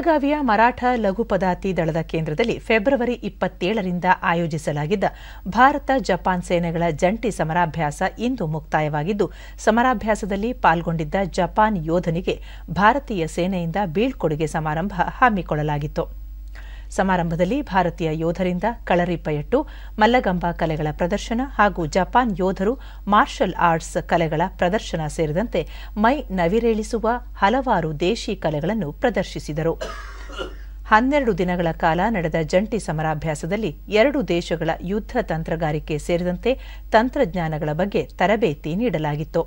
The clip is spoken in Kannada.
ಬೆಳಗಾವಿಯ ಮರಾಠ ಲಘು ಪದಾತಿ ದಳದ ಕೇಂದ್ರದಲ್ಲಿ ಫೆಬ್ರವರಿ ಇಪ್ಪತ್ತೇಳರಿಂದ ಆಯೋಜಿಸಲಾಗಿದ್ದ ಭಾರತ ಜಪಾನ್ ಸೇನೆಗಳ ಜಂಟಿ ಸಮರಾಭ್ಯಾಸ ಇಂದು ಮುಕ್ತಾಯವಾಗಿದ್ದು ಸಮರಾಭ್ಯಾಸದಲ್ಲಿ ಪಾಲ್ಗೊಂಡಿದ್ದ ಜಪಾನ್ ಯೋಧನಿಗೆ ಭಾರತೀಯ ಸೇನೆಯಿಂದ ಬೀಳ್ಕೊಡುಗೆ ಸಮಾರಂಭ ಹಮ್ಮಿಕೊಳ್ಳಲಾಗಿತ್ತು ಸಮಾರಂಭದಲ್ಲಿ ಭಾರತೀಯ ಯೋಧರಿಂದ ಕಳರಿ ಪಯಟ್ಟು ಮಲ್ಲಗಂಬ ಕಲೆಗಳ ಪ್ರದರ್ಶನ ಹಾಗೂ ಜಪಾನ್ ಯೋಧರು ಮಾರ್ಷಲ್ ಆರ್ಟ್ಸ್ ಕಲೆಗಳ ಪ್ರದರ್ಶನ ಸೇರಿದಂತೆ ಮೈ ನವಿರೇಳಿಸುವ ಹಲವಾರು ದೇಶಿ ಕಲೆಗಳನ್ನು ಪ್ರದರ್ಶಿಸಿದರು ಹನ್ನೆರಡು ದಿನಗಳ ಕಾಲ ನಡೆದ ಜಂಟಿ ಸಮರಾಭ್ಯಾಸದಲ್ಲಿ ಎರಡು ದೇಶಗಳ ಯುದ್ಧ ತಂತ್ರಗಾರಿಕೆ ಸೇರಿದಂತೆ ತಂತ್ರಜ್ಞಾನಗಳ ಬಗ್ಗೆ ತರಬೇತಿ ನೀಡಲಾಗಿತ್ತು